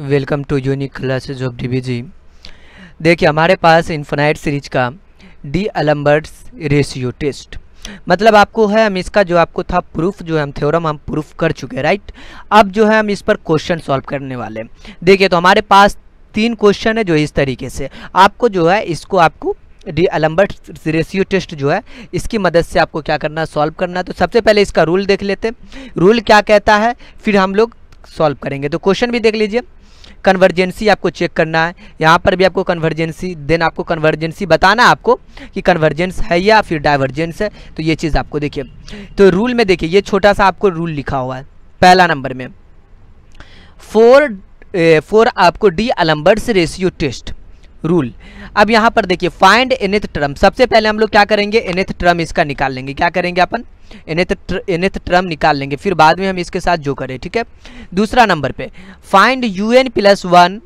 Welcome to unique classes of DBG देखिए हमारे पास इन्फोनाइट सीरीज का डी अलम्बर्ट्स रेशियो टेस्ट मतलब आपको है हम इसका जो आपको था प्रूफ जो है हम थ्योरम हम प्रूफ कर चुके हैं राइट अब जो है हम इस पर क्वेश्चन सॉल्व करने वाले हैं देखिए तो हमारे पास तीन क्वेश्चन है जो इस तरीके से आपको जो है इसको आपको डी अलम्बर्ट रेशियो टेस्ट जो है इसकी मदद से आपको क्या करना है सॉल्व करना है तो सबसे पहले इसका रूल देख लेते हैं रूल क्या कहता है फिर हम लोग सॉल्व करेंगे तो क्वेश्चन भी देख लीजिए कन्वर्जेंसी आपको चेक करना है यहाँ पर भी आपको कन्वर्जेंसी देन आपको कन्वर्जेंसी बताना आपको कि कन्वर्जेंस है या फिर डाइवर्जेंस है तो ये चीज़ आपको देखिए तो रूल में देखिए ये छोटा सा आपको रूल लिखा हुआ है पहला नंबर में फोर फोर आपको D'Alembert's ratio test rule अब यहाँ पर देखिए फाइंड एनेथ टर्म सबसे पहले हम लोग क्या करेंगे एनेथ टर्म इसका निकाल लेंगे क्या करेंगे अपन एनेथ एनेथ टर्म निकाल लेंगे फिर बाद में हम इसके साथ जो करें ठीक है दूसरा नंबर पे find u n plus one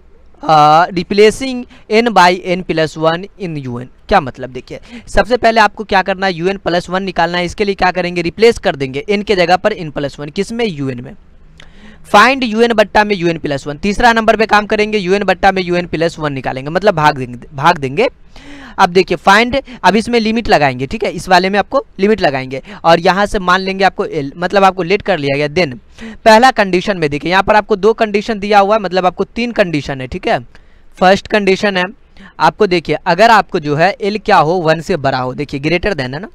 replacing n by n plus one in u n क्या मतलब देखिए सबसे पहले आपको क्या करना है यू एन प्लस वन निकालना है इसके लिए क्या करेंगे रिप्लेस कर देंगे एन के जगह पर एन प्लस वन किस में यू एन में फाइंड यू एन बट्टा में यू एन प्लस वन तीसरा नंबर पे काम करेंगे यू एन बट्टा में यू एन प्लस वन निकालेंगे मतलब भाग देंगे भाग देंगे अब देखिए फाइंड अब इसमें लिमिट लगाएंगे ठीक है इस वाले में आपको लिमिट लगाएंगे और यहाँ से मान लेंगे आपको एल मतलब आपको लेट कर लिया गया देन पहला कंडीशन में देखिए यहाँ पर आपको दो कंडीशन दिया हुआ है मतलब आपको तीन कंडीशन है ठीक है फर्स्ट कंडीशन है आपको देखिए अगर आपको जो है एल क्या हो वन से बड़ा हो देखिए ग्रेटर देन है ना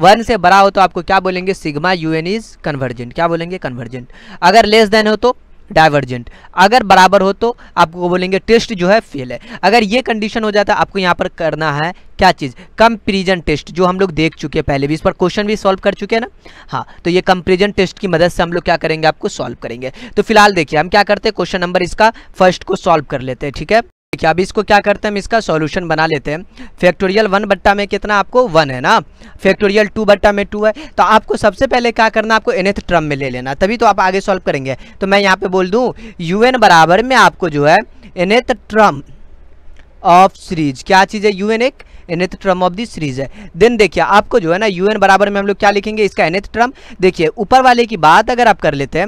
वन से बड़ा हो तो आपको क्या बोलेंगे sigma u n is convergent क्या बोलेंगे कन्वर्जेंट अगर लेस देन हो तो डाइवर्जेंट अगर बराबर हो तो आपको बोलेंगे टेस्ट जो है फेल है अगर ये कंडीशन हो जाता है आपको यहाँ पर करना है क्या चीज़ कंपेरिजन टेस्ट जो हम लोग देख चुके हैं पहले भी इस पर क्वेश्चन भी सॉल्व कर चुके हैं ना हाँ तो ये कंपेरिजन टेस्ट की मदद से हम लोग क्या करेंगे आपको सॉल्व करेंगे तो फिलहाल देखिए हम क्या करते हैं क्वेश्चन नंबर इसका फर्स्ट को सॉल्व कर लेते हैं ठीक है देखिए अब इसको क्या करते हैं हम इसका सॉल्यूशन बना लेते हैं फैक्टोरियल वन बट्टा में कितना आपको वन है ना फैक्टोरियल टू बट्टा में टू है तो आपको सबसे पहले क्या करना आपको एनथ ट्रम में ले लेना तभी तो आप आगे सॉल्व करेंगे तो मैं यहाँ पे बोल दूँ यू एन बराबर में आपको जो है एनथ ट्रम ऑफ सीरीज क्या चीज़ है यू एन एक nth term of the series है देन देखिए आपको जो है ना यू एन बराबर में हम लोग क्या लिखेंगे इसका एनथ ट्रम देखिए ऊपर वाले की बात अगर आप कर लेते हैं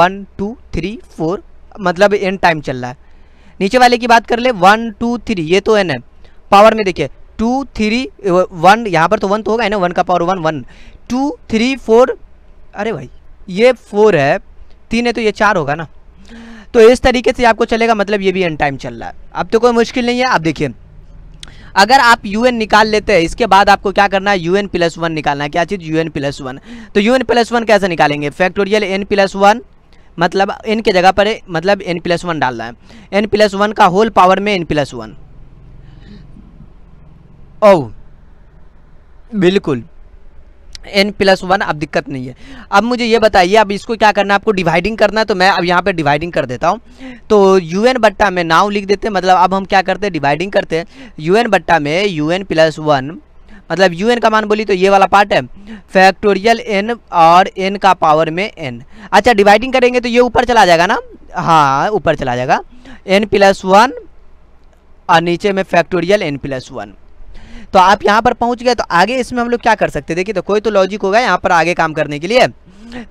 वन टू थ्री फोर मतलब एन टाइम चल रहा है नीचे वाले की बात कर ले वन टू थ्री ये तो एन है पावर में देखिए टू थ्री वन यहाँ पर तो वन तो होगा है ना वन का power one one two three four अरे भाई ये फोर है तीन है तो ये चार होगा ना तो इस तरीके से आपको चलेगा मतलब ये भी एन टाइम चल रहा है अब तो कोई मुश्किल नहीं है आप देखिए अगर आप यू एन निकाल लेते हैं इसके बाद आपको क्या करना है यू एन प्लस वन निकालना है क्या चीज़ यू एन प्लस वन तो यू एन प्लस वन कैसे निकालेंगे फैक्टोरियल एन प्लस वन मतलब एन के जगह पर मतलब एन प्लस वन डालना है एन प्लस वन का होल पावर में एन प्लस वन ओ बिल्कुल एन प्लस वन अब दिक्कत नहीं है अब मुझे ये बताइए अब इसको क्या करना है आपको डिवाइडिंग करना है तो मैं अब यहाँ पे डिवाइडिंग कर देता हूँ तो यू एन बट्टा में नाव लिख देते हैं मतलब अब हम क्या करते हैं डिवाइडिंग करते हैं यू एन बट्टा में यू एन प्लस वन मतलब यू एन का मान बोली तो ये वाला पार्ट है फैक्टोरियल एन और एन का पावर में एन अच्छा डिवाइडिंग करेंगे तो ये ऊपर चला जाएगा ना हाँ ऊपर चला जाएगा एन प्लस वन और नीचे में फैक्टोरियल एन प्लस वन तो आप यहाँ पर पहुँच गए तो आगे इसमें हम लोग क्या कर सकते देखिए तो कोई तो लॉजिक होगा यहाँ पर आगे काम करने के लिए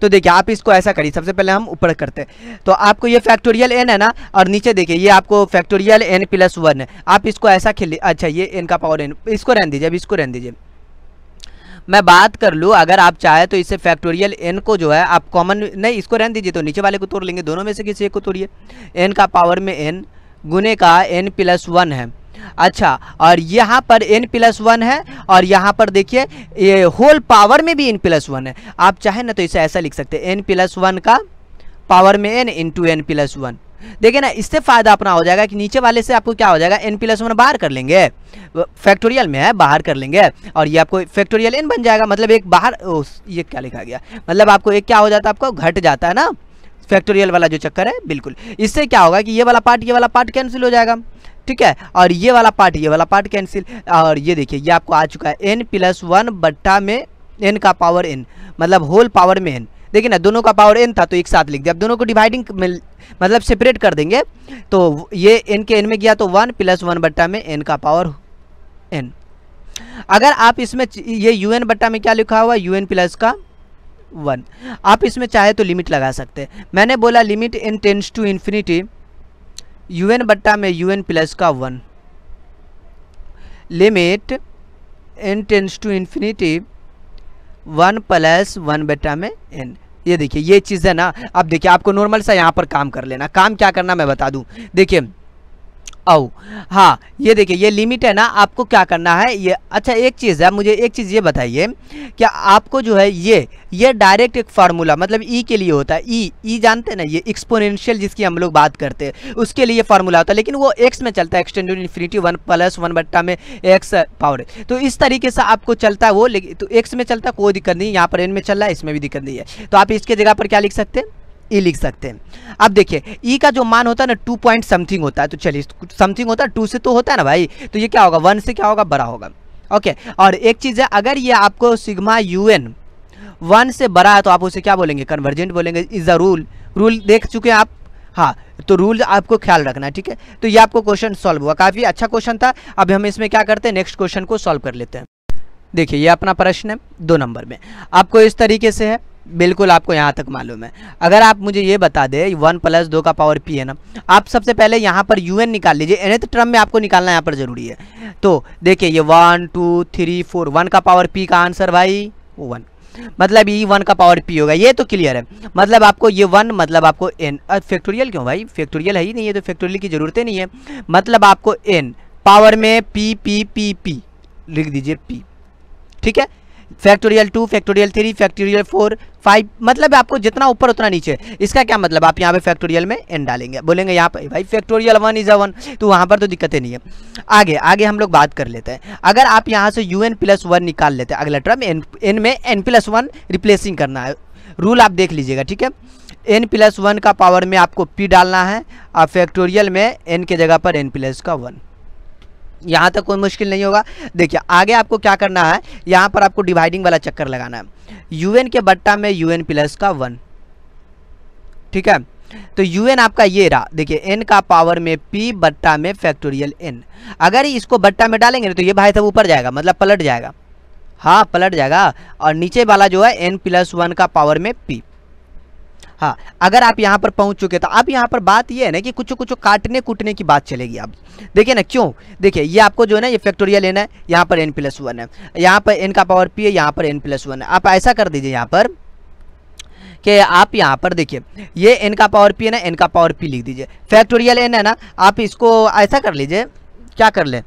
तो देखिए आप इसको ऐसा करिए सबसे पहले हम ऊपर करते हैं तो आपको ये फैक्टोरियल एन है ना और नीचे देखिए ये आपको फैक्टोरियल एन प्लस वन है आप इसको ऐसा खेल अच्छा ये एन का पावर एन इसको रहने दीजिए अब इसको रहने दीजिए मैं बात कर लूँ अगर आप चाहे तो इसे फैक्टोरियल एन को जो है आप कॉमन नहीं इसको रहने दीजिए तो नीचे वाले को तोड़ लेंगे दोनों में से किसी एक को तोड़िए एन का पावर में एन गुने का एन प्लस वन है अच्छा और यहाँ पर एन प्लस वन है और यहाँ पर देखिए ये होल पावर में भी एन प्लस वन है आप चाहें ना तो इसे ऐसा लिख सकते हैं एन प्लस वन का पावर में n into n plus one देखिए ना इससे फायदा अपना हो जाएगा कि नीचे वाले से आपको क्या हो जाएगा एन प्लस वन बाहर कर लेंगे फैक्टोरियल में है बाहर कर लेंगे और ये आपको फैक्टोरियल एन बन जाएगा मतलब एक बाहर ओ, ये क्या लिखा गया मतलब आपको एक क्या हो जाता है आपको घट जाता है ना फैक्टोरियल वाला जो चक्कर है बिल्कुल इससे क्या होगा कि ये वाला पार्ट ये वाला पार्ट कैंसिल हो जाएगा ठीक है और ये वाला पार्ट ये वाला पार्ट कैंसिल और ये देखिए ये आपको आ चुका है एन प्लस वन बट्टा में एन का पावर एन मतलब होल पावर में एन देखिए ना दोनों का पावर एन था तो एक साथ लिख दिया अब दोनों को डिवाइडिंग मतलब सेपरेट कर देंगे तो ये एन के एन में गया तो वन प्लस वन बट्टा में एन का पावर एन अगर आप इसमें ये यू एन बट्टा में क्या लिखा हुआ यू एन प्लस का वन आप इसमें चाहे तो लिमिट लगा सकते हैं मैंने बोला limit n tends to infinity u n बट्टा में यू एन प्लस का one limit n tends to infinity one plus one बट्टा में एन ये देखिए ये चीज़ है ना अब देखिए आपको नॉर्मल सा यहाँ पर काम कर लेना काम क्या करना मैं बता दूँ देखिए आओ हाँ ये देखिए ये लिमिट है ना आपको क्या करना है ये अच्छा एक चीज़ है मुझे एक चीज़ ये बताइए कि आपको जो है ये ये डायरेक्ट एक फार्मूला मतलब ई e के लिए होता है ई e, ई e जानते ना ये एक्सपोनेंशियल जिसकी हम लोग बात करते हैं उसके लिए फार्मूला होता है लेकिन वो एक्स में चलता है extended infinity one plus one बट्टा में एक्स पावर तो इस तरीके से आपको चलता है वो लेकिन तो एक्स में चलता कोई दिक्कत नहीं यहाँ पर एन में चल रहा है इसमें भी दिक्कत नहीं है तो आप इसके जगह पर क्या लिख सकते हैं ई लिख सकते हैं अब देखिए ई e का जो मान होता है ना टू पॉइंट समथिंग होता है तो चलिए समथिंग होता है टू से तो होता है ना भाई तो ये क्या होगा वन से क्या होगा बड़ा होगा ओके और एक चीज़ है अगर ये आपको सिग्मा यू एन वन से बड़ा है तो आप उसे क्या बोलेंगे कन्वर्जेंट बोलेंगे इज़ अ रूल रूल देख चुके हैं आप हाँ तो रूल आपको ख्याल रखना है ठीक है तो ये आपको क्वेश्चन सॉल्व हुआ काफ़ी अच्छा क्वेश्चन था अब हम इसमें क्या करते हैं नेक्स्ट क्वेश्चन को सॉल्व कर लेते हैं देखिए ये अपना प्रश्न है दो नंबर में आपको इस तरीके से है बिल्कुल आपको यहाँ तक मालूम है अगर आप मुझे ये बता दे वन प्लस दो का पावर पी है ना आप सबसे पहले यहाँ पर यू एन निकाल लीजिए एनथ टर्म में आपको निकालना यहाँ पर ज़रूरी है तो देखिए ये one two three four one का पावर पी का आंसर भाई वन मतलब ई वन का पावर पी होगा ये तो क्लियर है मतलब आपको ये वन मतलब आपको एन फैक्टोरियल क्यों भाई फैक्टोरियल है ही नहीं है तो फैक्टोरियल की ज़रूरत ही नहीं है मतलब आपको एन पावर में पी पी पी पी लिख दीजिए पी ठीक है factorial two factorial three factorial four five मतलब आपको जितना ऊपर उतना नीचे इसका क्या मतलब आप यहाँ पे फैक्टोरियल में एन डालेंगे बोलेंगे यहाँ पे भाई factorial one is a one तो वहाँ पर तो दिक्कतें नहीं है आगे आगे हम लोग बात कर लेते हैं अगर आप यहाँ से यू एन प्लस वन निकाल लेते हैं अगला टर्म एन एन में एन प्लस वन रिप्लेसिंग करना है रूल आप देख लीजिएगा ठीक है एन प्लस वन का पावर में आपको पी डालना है और फैक्टोरियल में एन के जगह पर एन प्लस का वन यहाँ तक कोई मुश्किल नहीं होगा देखिए आगे आपको क्या करना है यहाँ पर आपको डिवाइडिंग वाला चक्कर लगाना है यू के बट्टा में यूएन प्लस का वन ठीक है तो एन आपका ये रहा देखिए एन का पावर में पी बट्टा में फैक्टोरियल एन अगर इसको बट्टा में डालेंगे ना तो ये भाई सब ऊपर जाएगा मतलब पलट जाएगा हाँ पलट जाएगा और नीचे वाला जो है एन प्लस वन का पावर में पी हाँ अगर आप यहाँ पर पहुँच चुके तो अब यहाँ पर बात ये है ना कि कुछ कुछ काटने कूटने की बात चलेगी अब देखिए ना क्यों देखिए ये आपको जो है ना ये फैक्टोरिया लेना है यहाँ पर एन प्लस वन है यहाँ पर एन का पावर पी है यहाँ पर एन प्लस वन है आप ऐसा कर दीजिए यहाँ पर कि आप यहाँ पर देखिए ये एन का पावर पी है ना एन का पावर पी लिख दीजिए फैक्टोरियल एन है ना आप इसको ऐसा कर लीजिए क्या कर लें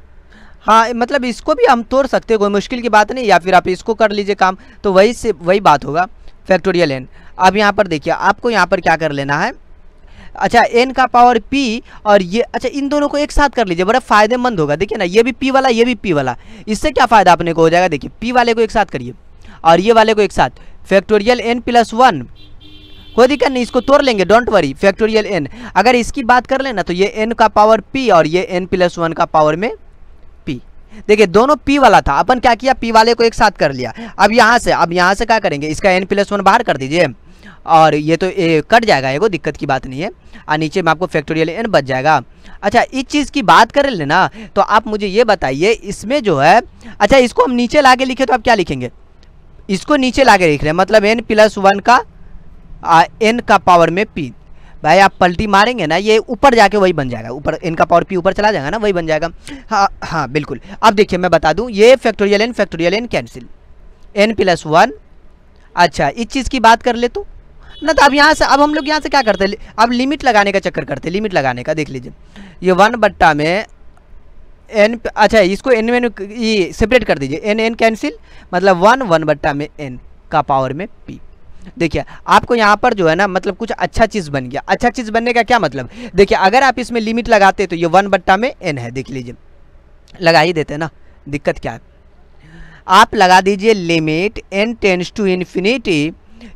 हाँ मतलब इसको भी हम तोड़ सकते कोई मुश्किल की बात नहीं या फिर आप इसको कर लीजिए काम तो वही से वही बात होगा फैक्टोरियल एन अब यहाँ पर देखिए आपको यहाँ पर क्या कर लेना है अच्छा एन का पावर पी और ये अच्छा इन दोनों को एक साथ कर लीजिए बड़ा फायदेमंद होगा देखिए ना ये भी पी वाला ये भी पी वाला इससे क्या फ़ायदा अपने को हो जाएगा देखिए पी वाले को एक साथ करिए और ये वाले को एक साथ फैक्टोरियल एन प्लस वन कोई दिक्कत नहीं इसको तोड़ लेंगे डोंट वरी फैक्टोरियल एन अगर इसकी बात कर लेना तो ये एन का पावर पी और ये एन प्लस वन का पावर में देखिए दोनों पी वाला था अपन क्या किया पी वाले को एक साथ कर लिया अब यहाँ से अब यहाँ से क्या करेंगे इसका एन प्लस वन बाहर कर दीजिए और ये तो ए, कट जाएगा एगो दिक्कत की बात नहीं है और नीचे में आपको फैक्टोरियल एन बच जाएगा अच्छा इस चीज़ की बात कर लेना तो आप मुझे ये बताइए इसमें जो है अच्छा इसको हम नीचे ला के लिखे तो आप क्या लिखेंगे इसको नीचे ला लिख रहे हैं मतलब एन प्लस वन का एन का पावर में पी भाई आप पल्टी मारेंगे ना ये ऊपर जाके वही बन जाएगा ऊपर इनका पावर पी ऊपर चला जाएगा ना वही बन जाएगा हाँ हाँ बिल्कुल अब देखिए मैं बता दूँ ये factorial n factorial n cancel n plus one अच्छा इस चीज़ की बात कर ले तो ना तो अब यहाँ से अब हम लोग यहाँ से क्या करते हैं अब लिमिट लगाने का चक्कर करते हैं लिमिट लगाने का देख लीजिए ये वन बट्टा में एन अच्छा इसको एन में ये सेपरेट कर दीजिए एन एन कैंसिल मतलब वन वन बट्टा में एन का पावर में पी देखिए आपको यहाँ पर जो है ना मतलब कुछ अच्छा चीज़ बन गया अच्छा चीज़ बनने का क्या मतलब देखिए अगर आप इसमें लिमिट लगाते तो ये वन बट्टा में एन है देख लीजिए लगा ही देते ना दिक्कत क्या है आप लगा दीजिए limit n tends to infinity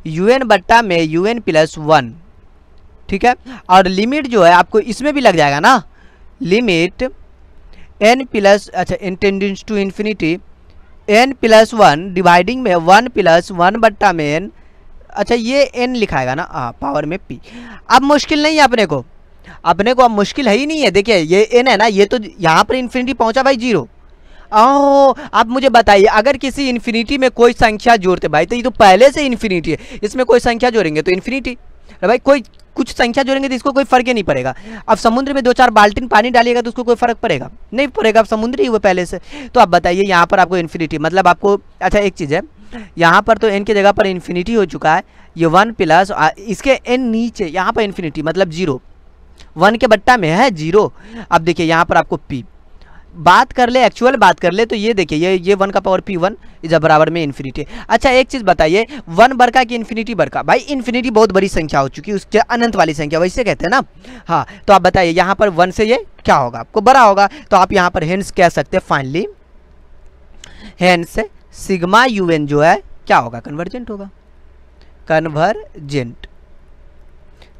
u n बट्टा में यू एन प्लस वन ठीक है और लिमिट जो है आपको इसमें भी लग जाएगा ना लिमिट एन प्लस अच्छा n tends to infinity n plus one dividing में वन प्लस वन बट्टा में एन अच्छा ये एन लिखाएगा ना हाँ पावर में पी अब मुश्किल नहीं है अपने को अपने को अब मुश्किल है ही नहीं है देखिए ये एन है ना ये तो यहाँ पर इन्फिनिटी पहुँचा भाई जीरो ओ आप मुझे बताइए अगर किसी इन्फिनिटी में कोई संख्या जोड़ते भाई तो ये तो पहले से इन्फिनिटी है इसमें कोई संख्या जोड़ेंगे तो इन्फिनिटी भाई कोई कुछ संख्या जोड़ेंगे तो इसको कोई फर्क ही नहीं पड़ेगा अब समुद्र में दो चार बाल्टीन पानी डालिएगा तो उसको कोई फर्क पड़ेगा नहीं पड़ेगा अब समुद्र ही हुआ पहले से तो आप बताइए यहाँ पर आपको इन्फिनिटी मतलब आपको अच्छा एक चीज़ है यहाँ पर तो एन की जगह पर इन्फिनिटी हो चुका है ये वन प्लस इसके एन नीचे यहाँ पर इन्फिनिटी मतलब जीरो वन के बट्टा में है जीरो अब देखिए यहाँ पर आपको पी बात कर ले एक्चुअल बात कर ले तो ये देखिए ये ये वन का पावर पी वन इज बराबर में इन्फिनिटी अच्छा एक चीज़ बताइए वन बरका की इन्फिनिटी बरका भाई इन्फिनिटी बहुत बड़ी संख्या हो चुकी है उसके अनंत वाली संख्या वैसे कहते हैं ना हाँ तो आप बताइए यहाँ पर वन से ये क्या होगा आपको बड़ा होगा तो आप यहाँ पर हेंस कह सकते हैं finally hence sigma u n जो है क्या होगा कन्वर्जेंट होगा कन्वर्जेंट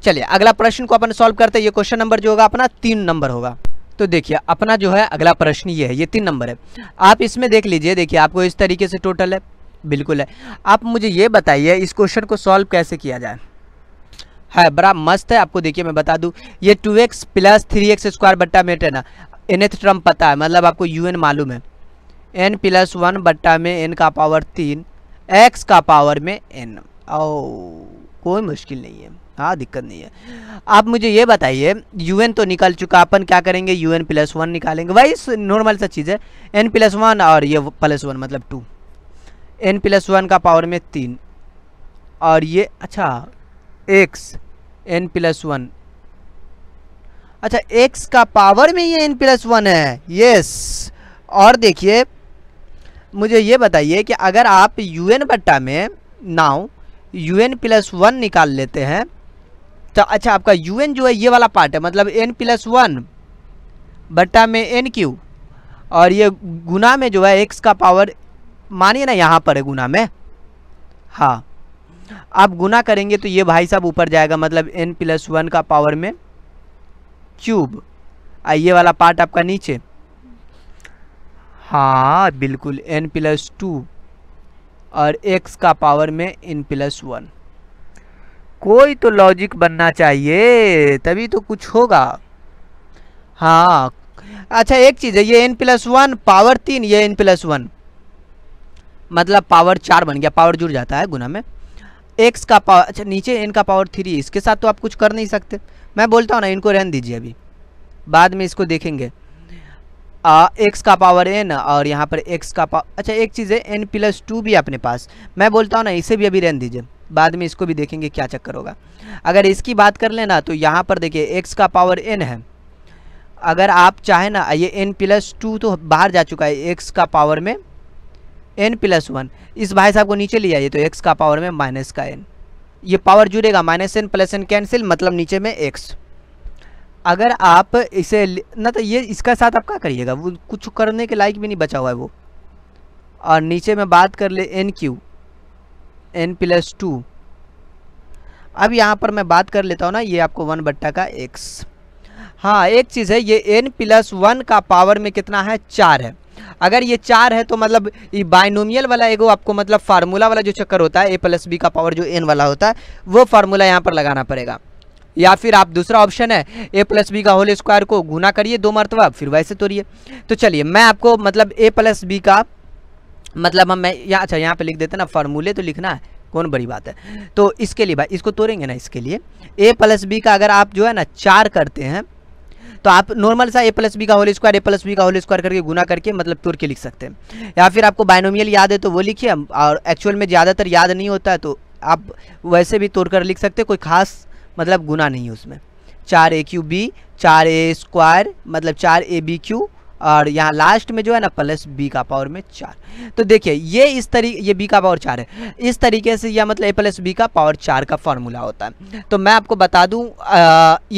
चलिए अगला प्रश्न को अपन सॉल्व करते हैं ये क्वेश्चन नंबर जो होगा अपना तीन नंबर होगा तो देखिए अपना जो है अगला प्रश्न ये है ये तीन नंबर है आप इसमें देख लीजिए देखिए आपको इस तरीके से टोटल है बिल्कुल है आप मुझे ये बताइए इस क्वेश्चन को सॉल्व कैसे किया जाए है बड़ा मस्त है आपको देखिए मैं बता दूँ ये two x plus three x square बट्टा मेट है ना एनेथ टर्म तो पता है मतलब आपको यू एन मालूम है एन प्लस वन बट्टा में एन का पावर तीन एक्स का पावर में एन ओ कोई मुश्किल नहीं है हाँ दिक्कत नहीं है आप मुझे ये बताइए यूएन तो निकल चुका अपन क्या करेंगे यूएन प्लस वन निकालेंगे वही नॉर्मल सा चीज़ है एन प्लस वन और ये प्लस वन मतलब टू एन प्लस वन का पावर में तीन और ये अच्छा एक्स एन प्लस वन अच्छा एक्स का पावर में ये एन प्लस वन है यस और देखिए मुझे ये बताइए कि अगर आप यू एन बट्टा में now u n plus one निकाल लेते हैं तो अच्छा आपका यू एन जो है ये वाला पार्ट है मतलब एन प्लस वन बट्टा में एन क्यू और ये गुना में जो है एक्स का पावर मानिए ना यहाँ पर है गुना में हाँ आप गुना करेंगे तो ये भाई साहब ऊपर जाएगा मतलब एन प्लस वन का पावर में क्यूब आ ये वाला पार्ट आपका नीचे हाँ बिल्कुल एन प्लस टू और एक्स का पावर में एन प्लस वन कोई तो लॉजिक बनना चाहिए तभी तो कुछ होगा हाँ अच्छा एक चीज़ है ये एन प्लस वन पावर तीन ये एन प्लस वन मतलब पावर चार बन गया पावर जुड़ जाता है गुना में एक्स का पावर अच्छा नीचे एन का पावर थ्री इसके साथ तो आप कुछ कर नहीं सकते मैं बोलता हूँ ना इनको रहन दीजिए अभी बाद में इसको देखेंगे एक्स का पावर एन और यहाँ पर एक्स का पावर अच्छा एक चीज़ है एन प्लस टू भी अपने पास मैं बोलता हूँ ना इसे भी अभी रहन दीजिए बाद में इसको भी देखेंगे क्या चक्कर होगा अगर इसकी बात कर लेना तो यहाँ पर देखिए एक्स का पावर एन है अगर आप चाहें ना ये एन प्लस टू तो बाहर जा चुका है एक्स का पावर में एन प्लस वन इस भाई साहब को नीचे ले आइए तो एक्स का पावर में माइनस का एन ये पावर जुड़ेगा minus n plus n cancel मतलब नीचे में एक्स अगर आप इसे ना तो ये इसका साथ आप क्या करिएगा वो कुछ करने के लायक भी नहीं बचा हुआ है वो और नीचे में बात कर ले n cube n plus two अब यहाँ पर मैं बात कर लेता हूँ ना ये आपको वन बट्टा का एक्स हाँ एक चीज़ है ये एन प्लस वन का पावर में कितना है चार है अगर ये चार है तो मतलब ये बाइनोमियल वाला एगो आपको मतलब फार्मूला वाला जो चक्कर होता है ए प्लस बी का पावर जो एन वाला होता है वो फार्मूला यहाँ पर लगाना पड़ेगा या फिर आप दूसरा ऑप्शन है ए प्लस बी का होल स्क्वायर को गुना करिए दो मरतबा फिर वैसे तोड़िए तो चलिए मैं आपको मतलब ए प्लस बी का मतलब हम मैं यहाँ अच्छा यहाँ पे लिख देते ना फार्मूले तो लिखना है कौन बड़ी बात है तो इसके लिए भाई इसको तोड़ेंगे ना इसके लिए ए प्लस बी का अगर आप जो है ना चार करते हैं तो आप नॉर्मल सा ए प्लस बी का whole square a plus b का होल स्क्वायर करके गुना करके मतलब तोड़ के लिख सकते हैं या फिर आपको बायनोमियल याद है तो वो लिखिए और एक्चुअल में ज़्यादातर याद नहीं होता है तो आप वैसे भी तोड़ कर लिख सकते कोई खास मतलब गुना नहीं है उसमें चार ए क्यू बी चार ए स्क्वायर मतलब चार ए बी क्यू और यहाँ लास्ट में जो है ना प्लस बी का पावर में चार तो देखिए ये इस तरीके ये बी का पावर चार है इस तरीके से यह मतलब ए प्लस बी का पावर चार का फॉर्मूला होता है तो मैं आपको बता दूँ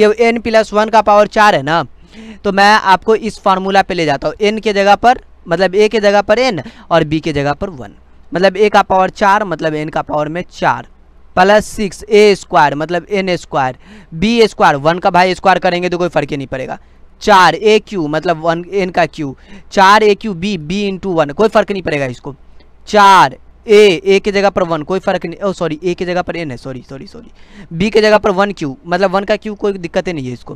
ये एन प्लस वन का पावर चार है ना तो मैं आपको इस फार्मूला पे ले जाता हूँ एन के जगह पर मतलब ए के जगह पर एन और बी के जगह पर वन मतलब ए का पावर चार मतलब एन का पावर में चार प्लस सिक्स ए स्क्वायर मतलब n square b square one का भाई स्क्वायर करेंगे तो कोई फर्क ही नहीं पड़ेगा चार ए क्यू मतलब वन एन का क्यू चार a cube b b into one कोई फर्क नहीं पड़ेगा इसको चार ए ए के जगह पर वन कोई फर्क नहीं ओ सॉरी ए के जगह पर एन है सॉरी सॉरी सॉरी बी के जगह पर वन क्यू मतलब वन का क्यू कोई दिक्कत ही नहीं है इसको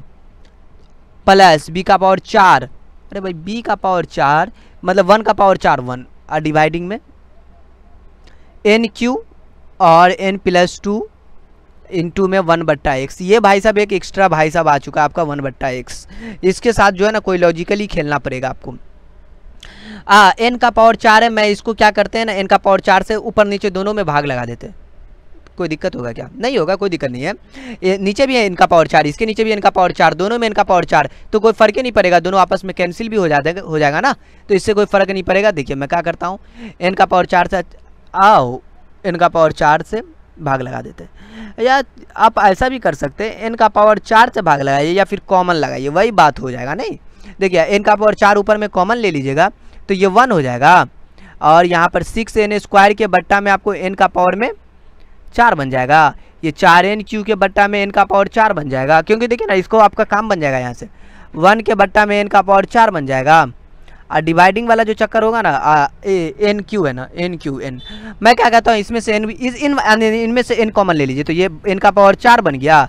प्लस बी का पावर चार अरे भाई बी का पावर चार मतलब वन का पावर चार वन और डिवाइडिंग में एन क्यू और n plus two into में वन बट्टा एक्स ये भाई साहब एक एक्स्ट्रा भाई साहब आ चुका है आपका वन बट्टा एक्स इसके साथ जो है ना कोई लॉजिकली खेलना पड़ेगा आपको आ एन का पावर चार है मैं इसको क्या करते हैं ना एन का पावर चार से ऊपर नीचे दोनों में भाग लगा देते हैं कोई दिक्कत होगा क्या नहीं होगा कोई दिक्कत नहीं है ए, नीचे भी है इनका पावर चार इसके नीचे भी इनका पावर चार दोनों में इनका पावर चार तो कोई फर्क ही नहीं पड़ेगा दोनों आपस में कैंसिल भी हो जाएगा हो जाएगा ना तो इससे कोई फर्क नहीं पड़ेगा देखिए मैं क्या करता हूँ एन का पावर चार से आओ इनका पावर चार से भाग लगा देते हैं या आप ऐसा भी कर सकते हैं एन का पावर चार से भाग लगाइए या फिर कॉमन लगाइए वही बात हो जाएगा नहीं देखिए एन का पावर चार ऊपर में कॉमन ले लीजिएगा तो ये वन हो जाएगा और यहाँ पर सिक्स एन स्क्वायर के बट्टा में आपको एन का पावर में चार बन जाएगा ये चार एन क्यू के बट्टा में एन का पावर चार बन जाएगा क्योंकि देखिए ना इसको आपका काम बन जाएगा यहाँ से वन के बट्टा में एन का पावर चार बन जाएगा और डिवाइडिंग वाला जो चक्कर होगा ना ए, एन क्यू है ना एन क्यू एन मैं क्या कहता हूँ इसमें से एन इस इन इनमें से एन कॉमन ले लीजिए तो ये एन का पावर चार बन गया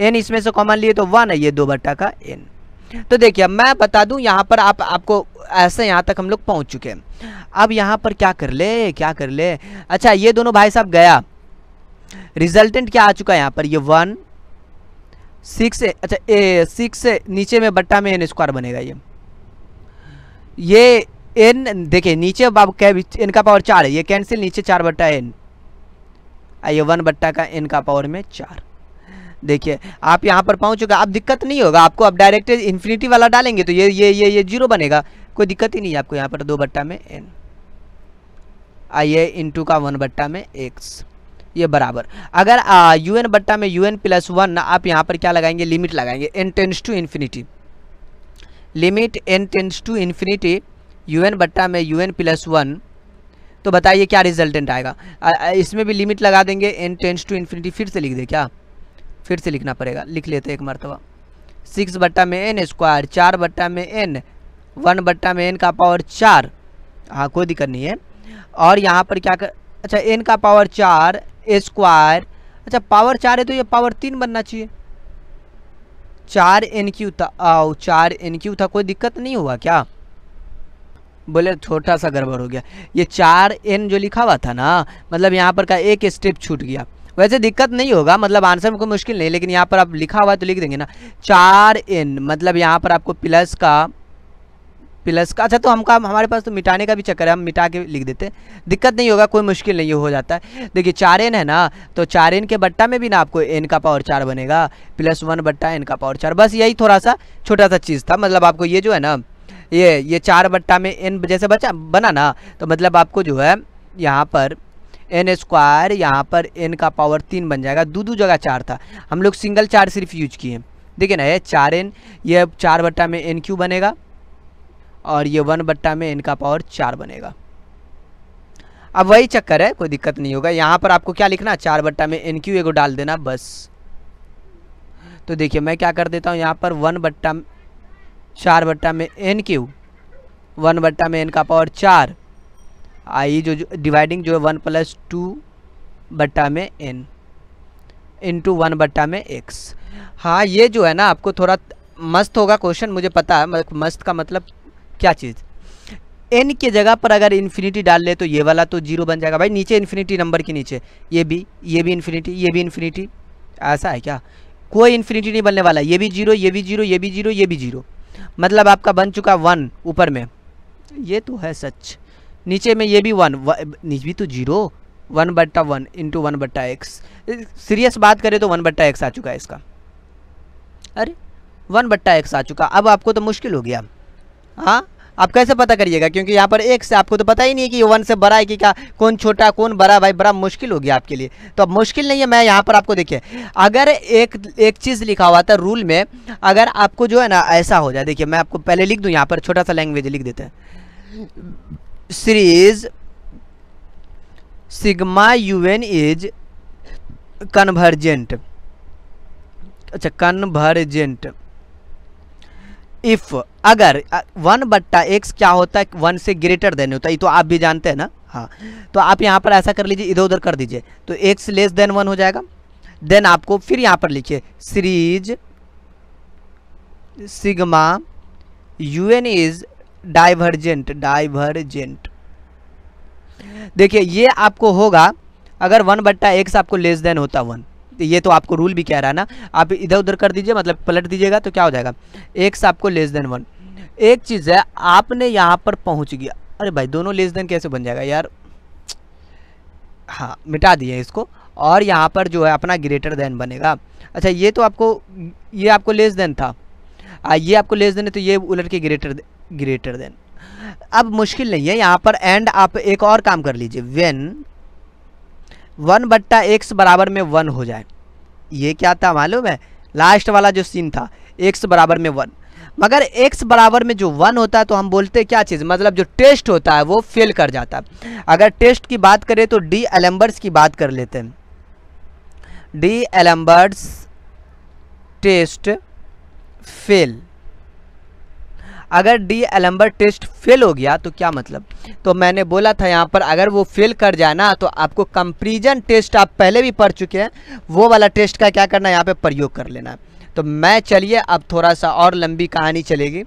एन इसमें से कॉमन लिए तो वन है ये दो बट्टा का एन तो देखिए अब मैं बता दूं यहाँ पर आप आपको ऐसे यहाँ तक हम लोग पहुँच चुके हैं अब यहाँ पर क्या कर ले क्या कर ले अच्छा ये दोनों भाई साहब गया रिजल्टेंट क्या आ चुका है यहाँ पर ये वन सिक्स अच्छा ए सिक्स नीचे में बट्टा में एन स्क्वायर बनेगा ये ये एन देखिए नीचे बाब क्या एन का पावर चार है ये कैंसिल नीचे चार बट्टा एन ये वन बट्टा का एन का पावर में चार देखिए आप यहाँ पर पहुँच चुके आप दिक्कत नहीं होगा आपको आप डायरेक्ट इन्फिनिटी वाला डालेंगे तो ये ये ये ये जीरो बनेगा कोई दिक्कत ही नहीं है आपको यहाँ पर दो बट्टा में एन आइए इन टू का वन बट्टा में एक्स ये बराबर अगर यू एन बट्टा में यू एन प्लस वन आप यहाँ पर क्या लगाएंगे लिमिट लगाएंगे n tends to infinity limit n tends to infinity u n बट्टा में यू एन प्लस वन तो बताइए क्या रिजल्टेंट आएगा आ, इसमें भी लिमिट लगा देंगे एन टेंस टू इन्फिनिटी फिर से लिख दे क्या फिर से लिखना पड़ेगा लिख लेते एक मरतबा सिक्स तो। बट्टा में एन स्क्वायर चार बट्टा में एन वन बट्टा में एन का पावर चार हाँ कोई दिक्कत नहीं है और यहाँ पर क्या कर अच्छा एन का पावर चार स्क्वायर अच्छा पावर चार है तो ये पावर तीन बनना चाहिए चार एन क्यू था आओ चार एन क्यू था कोई दिक्कत नहीं हुआ क्या बोले छोटा सा गड़बड़ हो गया ये चार एन जो लिखा हुआ था ना मतलब यहाँ पर का एक स्टेप छूट गया वैसे दिक्कत नहीं होगा मतलब आंसर में कोई मुश्किल नहीं लेकिन यहाँ पर आप लिखा हुआ है तो लिख देंगे ना चार एन मतलब यहाँ पर आपको प्लस का प्लस का अच्छा तो हमका हमारे पास तो मिटाने का भी चक्कर है हम मिटा के लिख देते दिक्कत नहीं होगा कोई मुश्किल नहीं हो जाता है देखिए चार एन है ना तो चार एन के बट्टा में भी ना आपको एन का पावर चार बनेगा प्लस वन बट्टा एन का पावर चार बस यही थोड़ा सा छोटा सा चीज़ था मतलब आपको ये जो है ना ये ये चार बट्टा में एन जैसे बचा बना ना तो मतलब आपको जो है यहाँ पर एन स्क्वायर यहाँ पर एन का पावर तीन बन जाएगा दो दो जगह चार था हम लोग सिंगल चार सिर्फ यूज किए देखिए ना ये चार एन ये चार बट्टा में एन क्यू बनेगा और ये वन बट्टा में इनका पावर चार बनेगा अब वही चक्कर है कोई दिक्कत नहीं होगा यहाँ पर आपको क्या लिखना चार बट्टा में एन क्यू को डाल देना बस तो देखिए मैं क्या कर देता हूँ यहाँ पर वन बट्टा चार बट्टा में एन क्यू वन बट्टा में एन का पावर चार आई जो, जो डिवाइडिंग जो है वन प्लस टू बट्टा में एन इंटू वन बट्टा में एक्स हाँ ये जो है ना आपको थोड़ा मस्त होगा क्वेश्चन मुझे पता है मस्त का मतलब क्या चीज़ एन के जगह पर अगर इन्फिनिटी डाल ले तो ये वाला तो जीरो बन जाएगा भाई नीचे इन्फिनिटी नंबर के नीचे ये भी ये भी इन्फिनिटी ये भी इन्फिनिटी ऐसा है क्या कोई इन्फिनिटी नहीं बनने वाला ये भी जीरो ये भी जीरो ये भी जीरो ये भी जीरो मतलब आपका बन चुका वन ऊपर में ये तो है सच नीचे में ये भी वन नीचे भी तो जीरो वन बट्टा वन इंटू वन बट्टा एक्स सीरियस बात करें तो वन बट्टा एक्स आ चुका है इसका अरे वन बट्टा एक्स आ चुका अब आपको तो मुश्किल हो गया हाँ आप कैसे पता करिएगा क्योंकि यहाँ पर एक से आपको तो पता ही नहीं है कि वन से बड़ा है कि क्या कौन छोटा कौन बड़ा भाई बड़ा मुश्किल हो गया आपके लिए तो अब मुश्किल नहीं है मैं यहाँ पर आपको देखिए अगर एक एक चीज़ लिखा हुआ था रूल में अगर आपको जो है ना ऐसा हो जाए देखिए मैं आपको पहले लिख दूँ यहाँ पर छोटा सा लैंग्वेज लिख देते हैं series sigma u n is convergent अच्छा कन्वर्जेंट इफ़ अगर वन बट्टा एक्स क्या होता है वन से ग्रेटर देन होता है ये तो आप भी जानते हैं ना हाँ तो आप यहाँ पर ऐसा कर लीजिए इधर उधर कर दीजिए तो एक्स लेस देन वन हो जाएगा देन आपको फिर यहाँ पर लिखिए series sigma u n is divergent divergent देखिए ये आपको होगा अगर वन बट्टा एक्स आपको लेस देन होता वन ये तो आपको रूल भी कह रहा है ना आप इधर उधर कर दीजिए मतलब पलट दीजिएगा तो क्या हो जाएगा एक्स आपको लेस देन वन एक चीज़ है आपने यहाँ पर पहुँच गया अरे भाई दोनों लेस देन कैसे बन जाएगा यार हाँ मिटा दिए इसको और यहाँ पर जो है अपना ग्रेटर देन बनेगा अच्छा ये तो आपको ये आपको लेस देन था आ, ये आपको लेस देन है तो ये उलट के ग्रेटर ग्रेटर देन अब मुश्किल नहीं है यहाँ पर एंड आप एक और काम कर लीजिए वेन वन बट्टा एक्स बराबर में वन हो जाए ये क्या था मालूम है लास्ट वाला जो सीन था एक्स बराबर में वन मगर एक्स बराबर में जो वन होता है तो हम बोलते हैं क्या चीज़ मतलब जो टेस्ट होता है वो फेल कर जाता है अगर टेस्ट की बात करें तो डी एलम्बर्स की बात कर लेते हैं डी एलम्बर्स टेस्ट फेल अगर डी एलम्बर टेस्ट फेल हो गया तो क्या मतलब तो मैंने बोला था यहाँ पर अगर वो फेल कर जाए ना तो आपको कंपेरिजन टेस्ट आप पहले भी पढ़ चुके हैं वो वाला टेस्ट का क्या करना है यहाँ पे प्रयोग कर लेना है तो मैं चलिए अब थोड़ा सा और लंबी कहानी चलेगी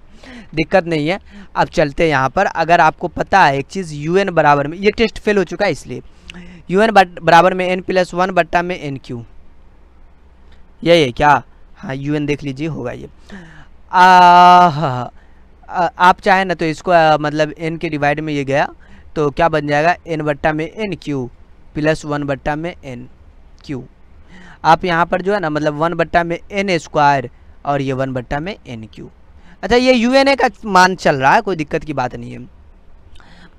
दिक्कत नहीं है अब चलते हैं यहाँ पर अगर आपको पता है एक चीज़ यू एन बराबर में ये टेस्ट फेल हो चुका है इसलिए यू एन बराबर में एन प्लस वन बट्टा में एन क्यू यही है क्या हाँ यू एन देख लीजिए होगा ये आ, आ, आप चाहें ना तो इसको आ, मतलब एन के डिवाइड में ये गया तो क्या बन जाएगा एन बट्टा में एन क्यू प्लस वन बट्टा में एन क्यू आप यहाँ पर जो है ना मतलब वन बट्टा में एन स्क्वायर और ये वन बट्टा में एन क्यू अच्छा ये यू एन ए का मान चल रहा है कोई दिक्कत की बात नहीं है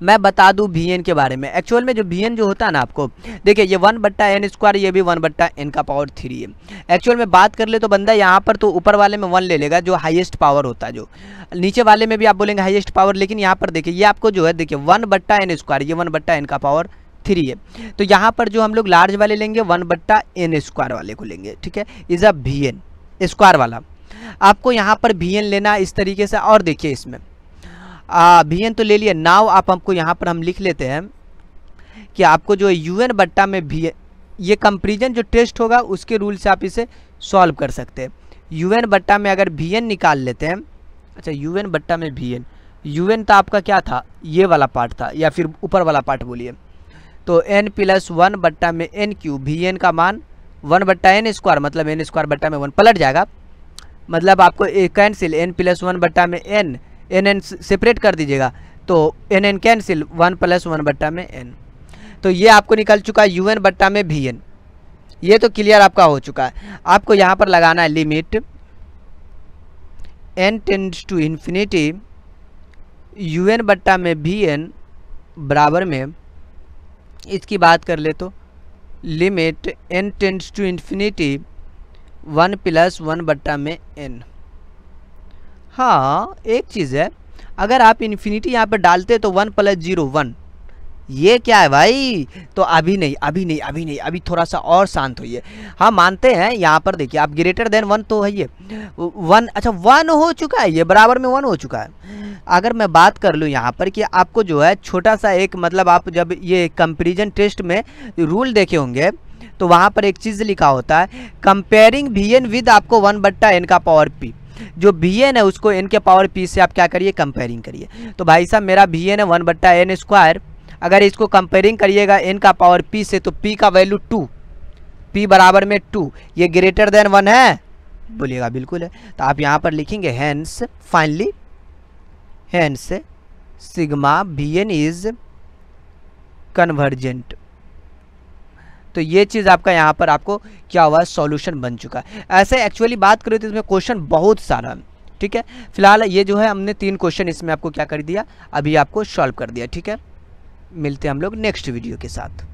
मैं बता दूं वी एन के बारे में एक्चुअल में जो वी एन जो होता है ना आपको देखिए ये वन बट्टा एन स्क्वायर ये भी वन बट्टा एन का पावर थ्री है एक्चुअल में बात कर ले तो बंदा यहाँ पर तो ऊपर वाले में वन ले लेगा जो हाईएस्ट पावर होता है जो नीचे वाले में भी आप बोलेंगे हाईएस्ट पावर लेकिन यहाँ पर देखिए ये आपको जो है देखिए वन बट्टा एन स्क्वायर ये वन बट्टा एन का पावर थ्री है तो यहाँ पर जो हम लोग लार्ज वाले लेंगे वन बट्टा एन स्क्वायर वाले को लेंगे ठीक है इज़ अ भी एन स्क्वायर वाला आपको यहाँ पर भी एन लेना इस तरीके से और देखिए इसमें भी एन तो ले लिया नाव आप हमको यहाँ पर हम लिख लेते हैं कि आपको जो यू एन बट्टा में भी ये कंपेरिजन जो टेस्ट होगा उसके रूल से आप इसे सॉल्व कर सकते हैं यू एन बट्टा में अगर भी एन निकाल लेते हैं अच्छा यू एन बट्टा में भी एन यू एन तो आपका क्या था ये वाला पार्ट था या फिर ऊपर वाला पार्ट बोलिए तो एन प्लस वन बट्टा में एन क्यू भी एन का मान वन बट्टा एन स्क्वायर मतलब एन स्क्वायर बट्टा में वन पलट जाएगा मतलब आपको कैंसिल एन प्लस वन बट्टा में एन एन एन सेपरेट कर दीजिएगा तो n n cancel one plus one बट्टा में एन तो ये आपको निकल चुका है यू एन बट्टा में भी एन ये तो क्लियर आपका हो चुका है आपको यहाँ पर लगाना है limit n tends to infinity u n बट्टा में भी एन बराबर में इसकी बात कर ले तो limit n tends to infinity one plus one बट्टा में एन हाँ एक चीज़ है अगर आप इन्फिनिटी यहाँ पर डालते तो वन प्लस जीरो वन ये क्या है भाई तो अभी नहीं अभी नहीं अभी नहीं अभी थोड़ा सा और शांत होइए हाँ मानते हैं यहाँ पर देखिए आप ग्रेटर देन वन तो है ये वन अच्छा वन हो चुका है ये बराबर में वन हो चुका है अगर मैं बात कर लूँ यहाँ पर कि आपको जो है छोटा सा एक मतलब आप जब ये कंपेरिजन टेस्ट में रूल देखे होंगे तो वहाँ पर एक चीज़ लिखा होता है कंपेयरिंग वी एन विद आपको वन बट्टा एन का पावर पी जो बी एन है उसको एन के पावर पी से आप क्या करिए कंपेयरिंग करिए तो भाई साहब मेरा बी एन है वन बट्टा एन स्क्वायर अगर इसको कंपेयरिंग करिएगा एन का पावर पी से तो पी का वैल्यू टू पी बराबर में टू ये ग्रेटर देन वन है बोलिएगा बिल्कुल है तो आप यहाँ पर लिखेंगे hence finally hence sigma b n is convergent तो ये चीज़ आपका यहाँ पर आपको क्या हुआ सॉल्यूशन बन चुका है ऐसे एक्चुअली बात करें तो इसमें क्वेश्चन बहुत सारा है ठीक है फिलहाल ये जो है हमने तीन क्वेश्चन इसमें आपको क्या कर दिया अभी आपको सॉल्व कर दिया ठीक है मिलते हैं हम लोग नेक्स्ट वीडियो के साथ